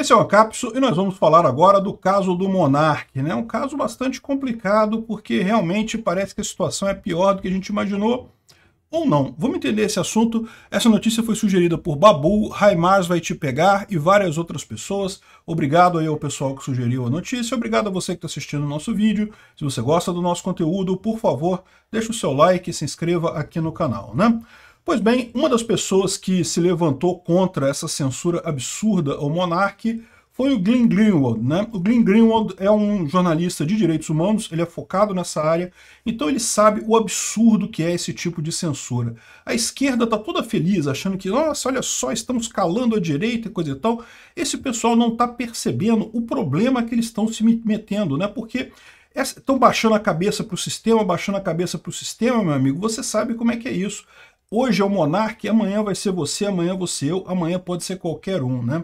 Esse é o Acapso e nós vamos falar agora do caso do Monark, né? Um caso bastante complicado porque realmente parece que a situação é pior do que a gente imaginou ou não. Vamos entender esse assunto. Essa notícia foi sugerida por Babu, Raimars vai te pegar e várias outras pessoas. Obrigado aí ao pessoal que sugeriu a notícia. Obrigado a você que está assistindo o nosso vídeo. Se você gosta do nosso conteúdo, por favor, deixe o seu like e se inscreva aqui no canal, né? Pois bem, uma das pessoas que se levantou contra essa censura absurda ao monarca foi o Glenn Greenwald. Né? O Glenn Greenwald é um jornalista de direitos humanos, ele é focado nessa área, então ele sabe o absurdo que é esse tipo de censura. A esquerda está toda feliz, achando que, nossa, olha só, estamos calando a direita e coisa e tal. Esse pessoal não está percebendo o problema que eles estão se metendo, né? porque estão é, baixando a cabeça para o sistema, baixando a cabeça para o sistema, meu amigo, você sabe como é que é isso. Hoje é o monarca e amanhã vai ser você, amanhã você eu, amanhã pode ser qualquer um, né?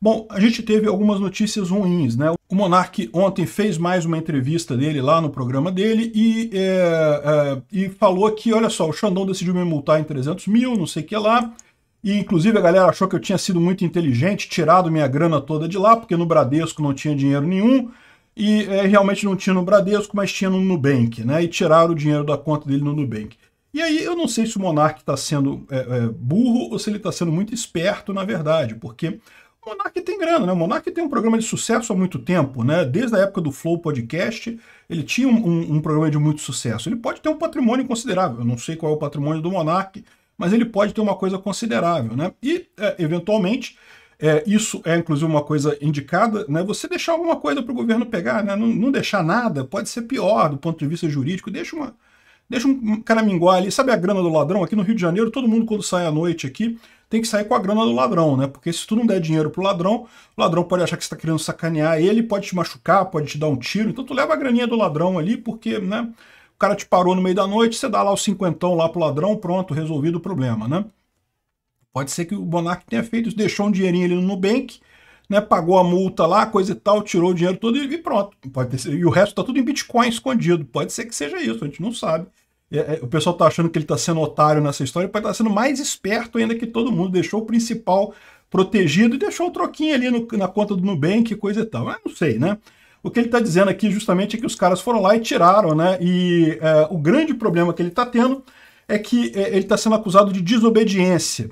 Bom, a gente teve algumas notícias ruins, né? O Monark ontem fez mais uma entrevista dele lá no programa dele e, é, é, e falou que, olha só, o Xandão decidiu me multar em 300 mil, não sei o que lá, e inclusive a galera achou que eu tinha sido muito inteligente, tirado minha grana toda de lá, porque no Bradesco não tinha dinheiro nenhum, e é, realmente não tinha no Bradesco, mas tinha no Nubank, né? E tiraram o dinheiro da conta dele no Nubank. E aí eu não sei se o monarca está sendo é, é, burro ou se ele está sendo muito esperto, na verdade, porque o monarca tem grana, né? O monarca tem um programa de sucesso há muito tempo, né? Desde a época do Flow Podcast, ele tinha um, um, um programa de muito sucesso. Ele pode ter um patrimônio considerável. Eu não sei qual é o patrimônio do monarca mas ele pode ter uma coisa considerável, né? E, é, eventualmente, é, isso é inclusive uma coisa indicada, né? Você deixar alguma coisa para o governo pegar, né? Não, não deixar nada, pode ser pior do ponto de vista jurídico, deixa uma deixa um caraminguá ali, sabe a grana do ladrão? Aqui no Rio de Janeiro, todo mundo quando sai à noite aqui, tem que sair com a grana do ladrão, né? Porque se tu não der dinheiro pro ladrão, o ladrão pode achar que você tá querendo sacanear ele, pode te machucar, pode te dar um tiro, então tu leva a graninha do ladrão ali, porque, né, o cara te parou no meio da noite, você dá lá o cinquentão lá pro ladrão, pronto, resolvido o problema, né? Pode ser que o Monark tenha feito isso, deixou um dinheirinho ali no Nubank, né, pagou a multa lá, coisa e tal, tirou o dinheiro todo e, pronto. Pode ter, e o resto está tudo em Bitcoin escondido. Pode ser que seja isso, a gente não sabe. É, é, o pessoal está achando que ele está sendo otário nessa história, pode está tá sendo mais esperto ainda que todo mundo, deixou o principal protegido e deixou o troquinho ali no, na conta do Nubank, coisa e tal. Eu não sei, né? O que ele está dizendo aqui justamente é que os caras foram lá e tiraram, né? E é, o grande problema que ele está tendo é que é, ele está sendo acusado de desobediência.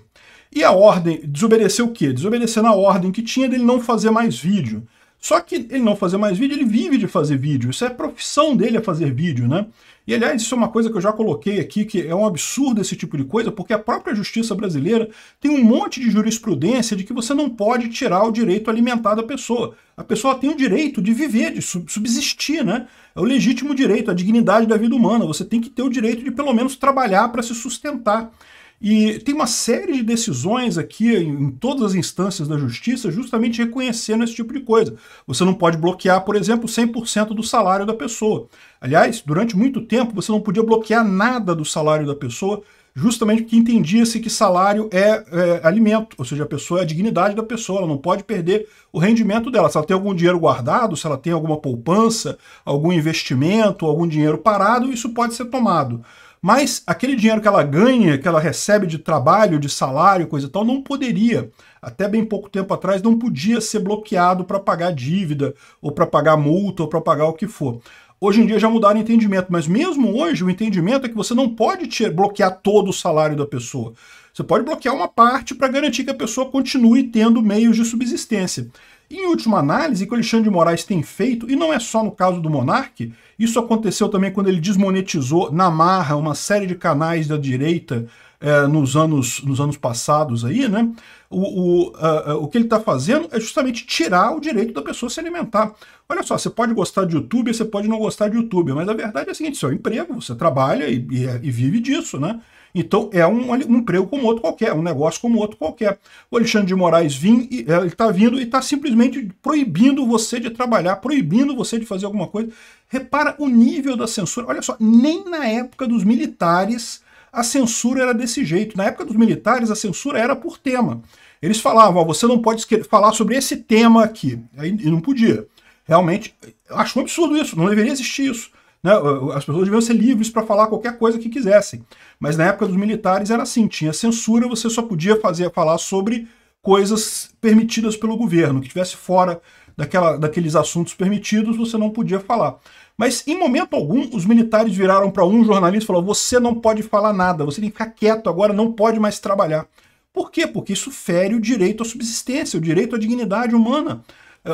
E a ordem, desobedecer o quê? Desobedecer na ordem que tinha dele não fazer mais vídeo. Só que ele não fazer mais vídeo, ele vive de fazer vídeo. Isso é profissão dele é fazer vídeo, né? E aliás, isso é uma coisa que eu já coloquei aqui, que é um absurdo esse tipo de coisa, porque a própria justiça brasileira tem um monte de jurisprudência de que você não pode tirar o direito alimentar da pessoa. A pessoa tem o direito de viver, de subsistir, né? É o legítimo direito, a dignidade da vida humana. Você tem que ter o direito de pelo menos trabalhar para se sustentar. E tem uma série de decisões aqui em todas as instâncias da justiça justamente reconhecendo esse tipo de coisa. Você não pode bloquear, por exemplo, 100% do salário da pessoa. Aliás, durante muito tempo você não podia bloquear nada do salário da pessoa justamente porque entendia-se que salário é, é, alimento, ou seja, a pessoa é a dignidade da pessoa, ela não pode perder o rendimento dela. Se ela tem algum dinheiro guardado, se ela tem alguma poupança, algum investimento, algum dinheiro parado, isso pode ser tomado. Mas aquele dinheiro que ela ganha, que ela recebe de trabalho, de salário, coisa e tal, não poderia, até bem pouco tempo atrás, não podia ser bloqueado para pagar dívida, ou para pagar multa, ou para pagar o que for. Hoje em dia já mudaram o entendimento, mas mesmo hoje o entendimento é que você não pode bloquear todo o salário da pessoa. Você pode bloquear uma parte para garantir que a pessoa continue tendo meios de subsistência. Em última análise, o que o Alexandre de Moraes tem feito, e não é só no caso do Monarque, isso aconteceu também quando ele desmonetizou na marra uma série de canais da direita eh, nos, anos, nos anos passados aí, né? O, o, uh, o que ele está fazendo é justamente tirar o direito da pessoa se alimentar. Olha só, você pode gostar de YouTube, você pode não gostar de YouTube, mas a verdade é a seguinte: seu emprego, você trabalha e, e, é, e vive disso, né? Então é um, um emprego como outro qualquer, um negócio como outro qualquer. O Alexandre de Moraes vim, é, ele está vindo e está simplesmente proibindo você de trabalhar, proibindo você de fazer alguma coisa. Repara o nível da censura. Olha só, nem na época dos militares a censura era desse jeito. Na época dos militares a censura era por tema. Eles falavam, ó, você não pode falar sobre esse tema aqui. E não podia. Realmente, acho um absurdo isso, não deveria existir isso. Né? As pessoas deviam ser livres para falar qualquer coisa que quisessem. Mas na época dos militares era assim, tinha censura, você só podia fazer falar sobre coisas permitidas pelo governo, que estivesse fora daquela, daqueles assuntos permitidos, você não podia falar. Mas em momento algum, os militares viraram para um jornalista e falaram: você não pode falar nada, você tem que ficar quieto agora, não pode mais trabalhar. Por quê? Porque isso fere o direito à subsistência, o direito à dignidade humana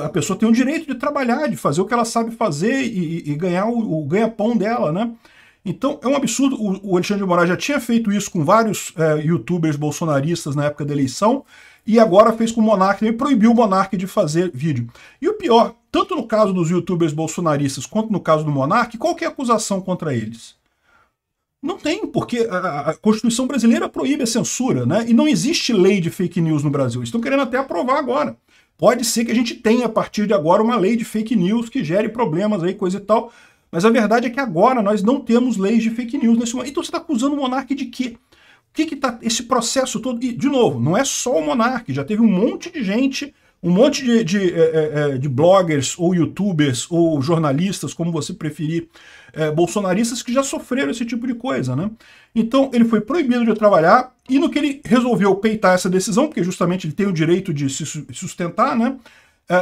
a pessoa tem o direito de trabalhar, de fazer o que ela sabe fazer e, e ganhar o, o ganha-pão dela, né? Então é um absurdo. O, o, Alexandre de Moraes já tinha feito isso com vários é, youtubers bolsonaristas na época da eleição e agora fez com o Monark, ele né? proibiu o Monark de fazer vídeo. E o pior, tanto no caso dos youtubers bolsonaristas quanto no caso do Monark, qual é a acusação contra eles? Não tem, porque a, a Constituição brasileira proíbe a censura, né? E não existe lei de fake news no Brasil. Estão querendo até aprovar agora. Pode ser que a gente tenha a partir de agora uma lei de fake news que gere problemas aí, coisa e tal. Mas a verdade é que agora nós não temos leis de fake news nesse momento. Então você está acusando o monarca de quê? O que está esse processo todo? E, de novo, não é só o monarca, já teve um monte de gente um monte de, de, é, é, é, de, bloggers ou youtubers ou jornalistas, como você preferir, bolsonaristas que já sofreram esse tipo de coisa, né? Então ele foi proibido de trabalhar e no que ele resolveu peitar essa decisão, porque justamente ele tem o direito de se sustentar, né?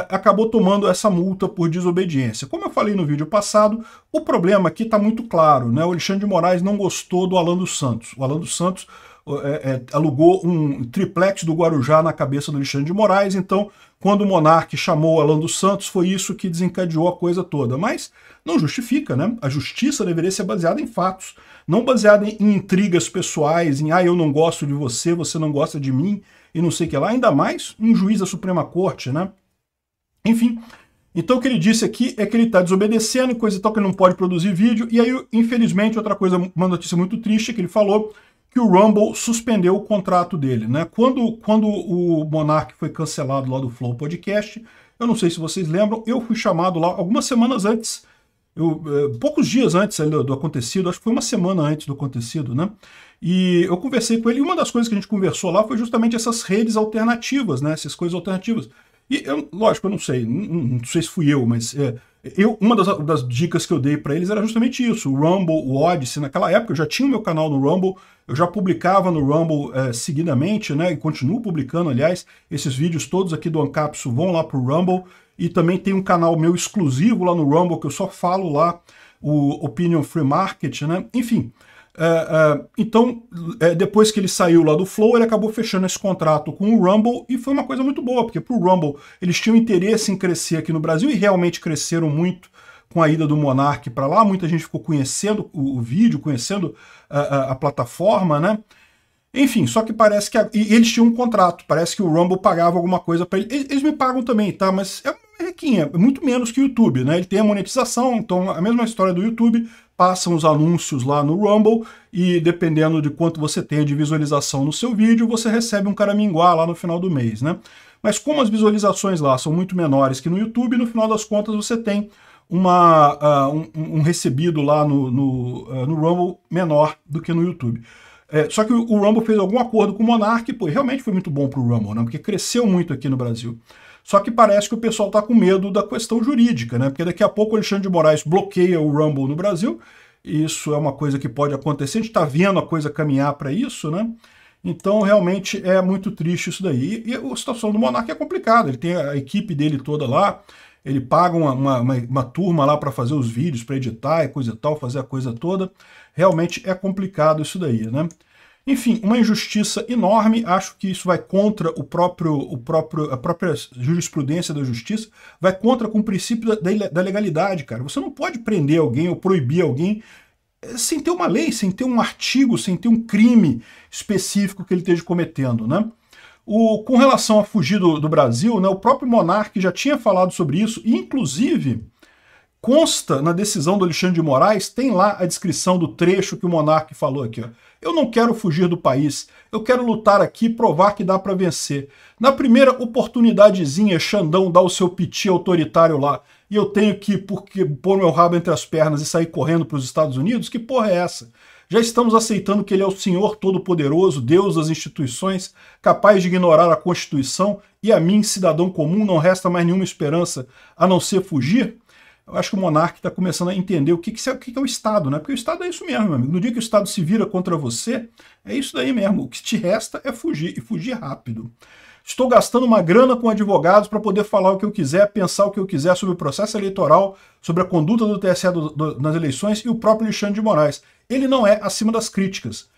acabou tomando essa multa por desobediência. Como eu falei no vídeo passado, o problema aqui está muito claro, né? O Alexandre de Moraes não gostou do Alan dos Santos. O Alan dos Santos é, é, alugou um triplex do Guarujá na cabeça do Alexandre de Moraes. Então, quando o monarca chamou Alan dos Santos, foi isso que desencadeou a coisa toda. Mas não justifica, né? A justiça deveria ser baseada em fatos, não baseada em intrigas pessoais, em ah, eu não gosto de você, você não gosta de mim e não sei o que lá. Ainda mais um juiz da Suprema Corte, né? Enfim, então o que ele disse aqui é que ele está desobedecendo e coisa e tal, que ele não pode produzir vídeo. E aí, infelizmente, outra coisa, uma notícia muito triste que ele falou que o Rumble suspendeu o contrato dele. Né? Quando, quando o Monark foi cancelado lá do Flow Podcast, eu não sei se vocês lembram, eu fui chamado lá algumas semanas antes, eu, é, poucos dias antes do, do acontecido, acho que foi uma semana antes do acontecido, né? E eu conversei com ele, e uma das coisas que a gente conversou lá foi justamente essas redes alternativas, né? Essas coisas alternativas. E, eu, lógico, eu não sei, não, não sei se fui eu, mas é, eu, uma das, das dicas que eu dei para eles era justamente isso, o Rumble, o Odyssey. Naquela época eu já tinha o meu canal no Rumble, eu já publicava no Rumble é, seguidamente, né? E continuo publicando, aliás, esses vídeos todos aqui do Ancapsu vão lá pro Rumble. E também tem um canal meu exclusivo lá no Rumble, que eu só falo lá, o Opinion Free Market, né? Enfim, é, é, então, é, depois que ele saiu lá do Flow, ele acabou fechando esse contrato com o Rumble e foi uma coisa muito boa, porque para o Rumble eles tinham interesse em crescer aqui no Brasil e realmente cresceram muito com a ida do Monark para lá. Muita gente ficou conhecendo o, o vídeo, conhecendo a, a, plataforma, né? Enfim, só que parece que. A, e eles tinham um contrato, parece que o Rumble pagava alguma coisa para ele. eles. Eles me pagam também, tá? Mas é uma merrequinha, muito menos que o YouTube, né? Ele tem a monetização, então a mesma história do YouTube, passam os anúncios lá no Rumble e dependendo de quanto você tenha de visualização no seu vídeo, você recebe um caraminguá lá no final do mês, né? Mas como as visualizações lá são muito menores que no YouTube, no final das contas você tem uma, uh, um, um, recebido lá no, no, uh, no Rumble menor do que no YouTube. É, só que o Rumble fez algum acordo com o Monark, pô, e realmente foi muito bom para o Rumble, né? Porque cresceu muito aqui no Brasil. Só que parece que o pessoal está com medo da questão jurídica, né? Porque daqui a pouco o Alexandre de Moraes bloqueia o Rumble no Brasil. Isso é uma coisa que pode acontecer. A gente está vendo a coisa caminhar para isso, né? Então, realmente é muito triste isso daí. E a situação do Monark é complicada. Ele tem a equipe dele toda lá, ele paga uma, uma, uma turma lá para fazer os vídeos, para editar e coisa e tal, fazer a coisa toda. Realmente é complicado isso daí, né? Enfim, uma injustiça enorme, acho que isso vai contra o próprio, o próprio, a própria jurisprudência da justiça, vai contra com o princípio da, da legalidade, cara. Você não pode prender alguém ou proibir alguém eh, sem ter uma lei, sem ter um artigo, sem ter um crime específico que ele esteja cometendo, né? O, com relação a fugir do, do Brasil, né, o próprio Monarque já tinha falado sobre isso, e inclusive consta na decisão do Alexandre de Moraes, tem lá a descrição do trecho que o monarca falou aqui. Ó. Eu não quero fugir do país, eu quero lutar aqui provar que dá para vencer. Na primeira oportunidadezinha, Xandão dá o seu piti autoritário lá e eu tenho que porque pôr meu rabo entre as pernas e sair correndo para os Estados Unidos? Que porra é essa? Já estamos aceitando que ele é o Senhor Todo-Poderoso, Deus das instituições, capaz de ignorar a Constituição, e a mim, cidadão comum, não resta mais nenhuma esperança a não ser fugir? eu acho que o monarca está começando a entender o que, que, é, o que, é o Estado, né? Porque o Estado é isso mesmo, meu amigo. No dia que o Estado se vira contra você, é isso daí mesmo. O que te resta é fugir, e fugir rápido. Estou gastando uma grana com advogados para poder falar o que eu quiser, pensar o que eu quiser sobre o processo eleitoral, sobre a conduta do TSE do, do, nas eleições e o próprio Alexandre de Moraes. Ele não é acima das críticas.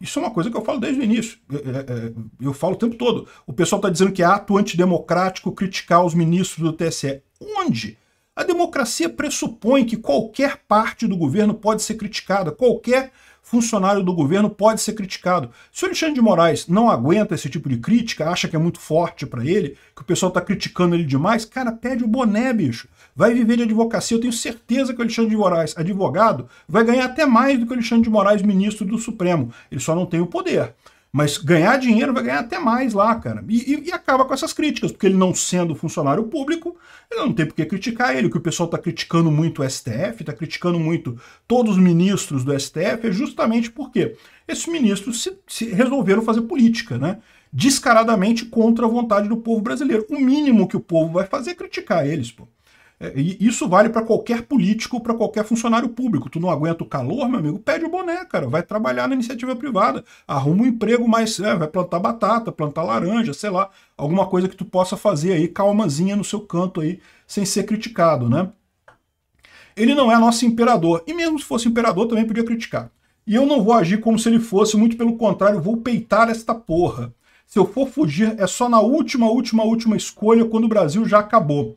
Isso é uma coisa que eu falo desde o início. É, é, é, eu falo o tempo todo. O pessoal está dizendo que é ato antidemocrático criticar os ministros do TSE. Onde? A democracia pressupõe que qualquer parte do governo pode ser criticada, qualquer funcionário do governo pode ser criticado. Se o Alexandre de Moraes não aguenta esse tipo de crítica, acha que é muito forte para ele, que o pessoal está criticando ele demais, cara, pede o boné, bicho. Vai viver de advocacia. Eu tenho certeza que o Alexandre de Moraes, advogado, vai ganhar até mais do que o Alexandre de Moraes, ministro do Supremo. Ele só não tem o poder. Mas ganhar dinheiro vai ganhar até mais lá, cara. E, e, e, acaba com essas críticas, porque ele não sendo funcionário público, ele não tem por que criticar ele. O que o pessoal está criticando muito o STF, está criticando muito todos os ministros do STF, é justamente porque esses ministros se, se resolveram fazer política, né? Descaradamente contra a vontade do povo brasileiro. O mínimo que o povo vai fazer é criticar eles, pô. É, e isso vale para qualquer político, para qualquer funcionário público. Tu não aguenta o calor, meu amigo? Pede o boné, cara. Vai trabalhar na iniciativa privada. Arruma um emprego mais. É, vai plantar batata, plantar laranja, sei lá. Alguma coisa que tu possa fazer aí, calmazinha no seu canto aí, sem ser criticado, né? Ele não é nosso imperador. E mesmo se fosse imperador, também podia criticar. E eu não vou agir como se ele fosse, muito pelo contrário, vou peitar esta porra. Se eu for fugir, é só na última, última, última escolha, quando o Brasil já acabou.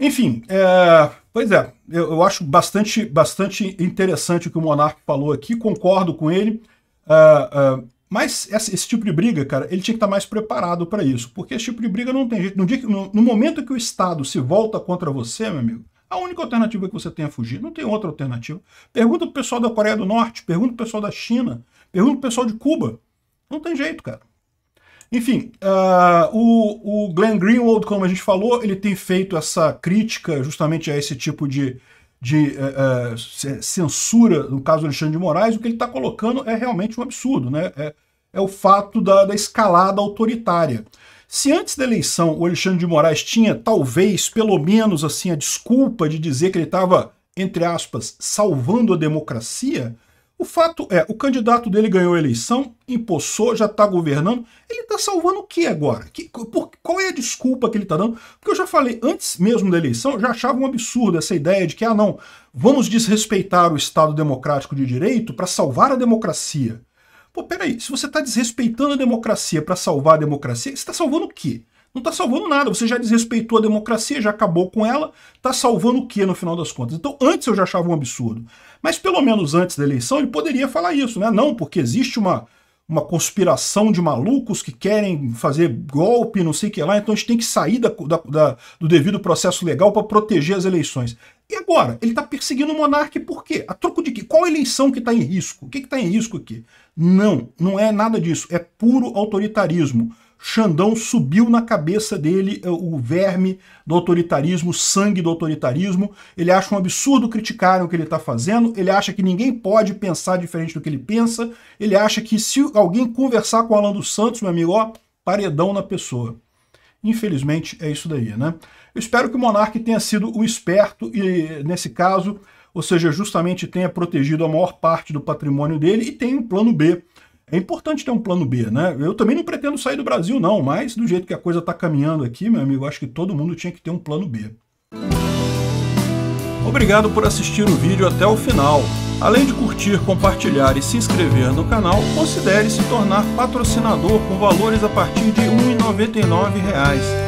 Enfim, é, pois é, eu, eu, acho bastante, bastante interessante o que o Monark falou aqui, concordo com ele. Uh, uh, mas esse, esse, tipo de briga, cara, ele tinha que estar mais preparado para isso, porque esse tipo de briga não tem jeito. No, dia que, no, no, momento que o Estado se volta contra você, meu amigo, a única alternativa é que você tem é fugir, não tem outra alternativa. Pergunta pro pessoal da Coreia do Norte, pergunta pro pessoal da China, pergunta pro pessoal de Cuba. Não tem jeito, cara. Enfim, uh, o, o Glenn Greenwald, como a gente falou, ele tem feito essa crítica justamente a esse tipo de, de uh, uh, censura no caso do Alexandre de Moraes. O que ele está colocando é realmente um absurdo, né? É, é o fato da, da escalada autoritária. Se antes da eleição o Alexandre de Moraes tinha, talvez, pelo menos assim, a desculpa de dizer que ele estava, entre aspas, salvando a democracia, o fato é, o candidato dele ganhou a eleição, empossou, já está governando, ele Tá salvando o que agora? Que, por, qual é a desculpa que ele está dando? Porque eu já falei, antes mesmo da eleição, eu já achava um absurdo essa ideia de que, ah, não, vamos desrespeitar o Estado democrático de direito para salvar a democracia. Pô, peraí, se você está desrespeitando a democracia para salvar a democracia, você está salvando o quê? Não está salvando nada, você já desrespeitou a democracia, já acabou com ela, está salvando o que no final das contas? Então, antes eu já achava um absurdo. Mas pelo menos antes da eleição ele poderia falar isso, né? Não, porque existe uma uma conspiração de malucos que querem fazer golpe, não sei o que lá, então a gente tem que sair da, da, da, do devido processo legal para proteger as eleições. E agora? Ele está perseguindo o monarca por quê? A troco de quê? Qual eleição que está em risco? O que está em risco aqui? Não, não é nada disso. É puro autoritarismo. Xandão subiu na cabeça dele eh, o verme do autoritarismo, o sangue do autoritarismo. Ele acha um absurdo criticar o que ele está fazendo, ele acha que ninguém pode pensar diferente do que ele pensa, ele acha que se alguém conversar com o Alan dos Santos, meu amigo, ó, paredão na pessoa. Infelizmente é isso daí, né? Eu espero que o Monarque tenha sido o esperto e, nesse caso, ou seja, justamente tenha protegido a maior parte do patrimônio dele e tem um plano B, é importante ter um plano B, né? Eu também não pretendo sair do Brasil, não, mas do jeito que a coisa está caminhando aqui, meu amigo, acho que todo mundo tinha que ter um plano B. Obrigado por assistir o vídeo até o final. Além de curtir, compartilhar e se inscrever no canal, considere se tornar patrocinador com valores a partir de R$ 1,99